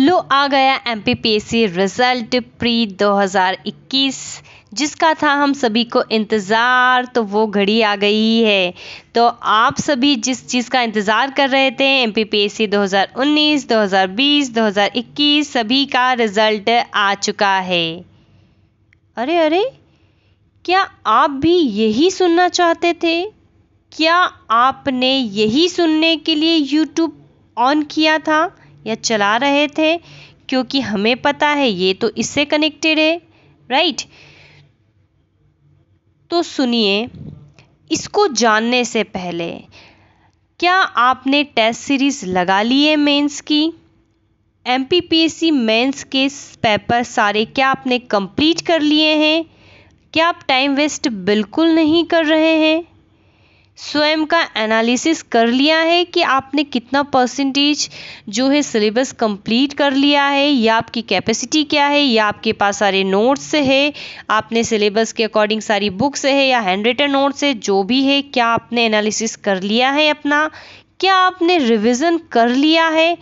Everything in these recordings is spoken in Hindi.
लो आ गया एम रिजल्ट प्री 2021 जिसका था हम सभी को इंतज़ार तो वो घड़ी आ गई है तो आप सभी जिस चीज़ का इंतज़ार कर रहे थे एम 2019, 2020, 2021 सभी का रिज़ल्ट आ चुका है अरे अरे क्या आप भी यही सुनना चाहते थे क्या आपने यही सुनने के लिए YouTube ऑन किया था या चला रहे थे क्योंकि हमें पता है ये तो इससे कनेक्टेड है राइट तो सुनिए इसको जानने से पहले क्या आपने टेस्ट सीरीज लगा ली है मेंस की M P P S C mains के पेपर सारे क्या आपने कंप्लीट कर लिए हैं क्या आप टाइम वेस्ट बिल्कुल नहीं कर रहे हैं स्वयं का एनालिसिस कर लिया है कि आपने कितना परसेंटेज जो है सिलेबस कंप्लीट कर लिया है या आपकी कैपेसिटी क्या है या आपके पास सारे नोट्स है आपने सिलेबस के अकॉर्डिंग सारी बुक्स है या हैंड रिटन नोट्स है जो भी है क्या आपने एनालिसिस कर लिया है अपना क्या आपने रिविजन कर लिया है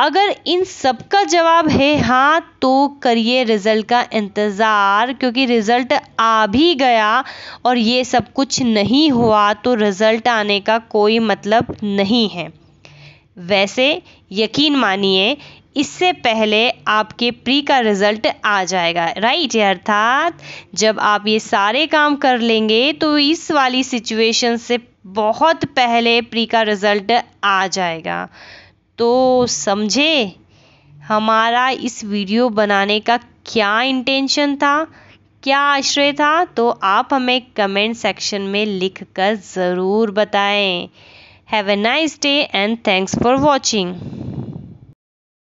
अगर इन सब का जवाब है हाँ तो करिए रिज़ल्ट का इंतज़ार क्योंकि रिज़ल्ट आ भी गया और ये सब कुछ नहीं हुआ तो रिज़ल्ट आने का कोई मतलब नहीं है वैसे यकीन मानिए इससे पहले आपके प्री का रिज़ल्ट आ जाएगा राइट अर्थात जब आप ये सारे काम कर लेंगे तो इस वाली सिचुएशन से बहुत पहले प्री का रिज़ल्ट आ जाएगा तो समझे हमारा इस वीडियो बनाने का क्या इंटेंशन था क्या आश्रय था तो आप हमें कमेंट सेक्शन में लिख कर ज़रूर बताएं have a nice day and thanks for watching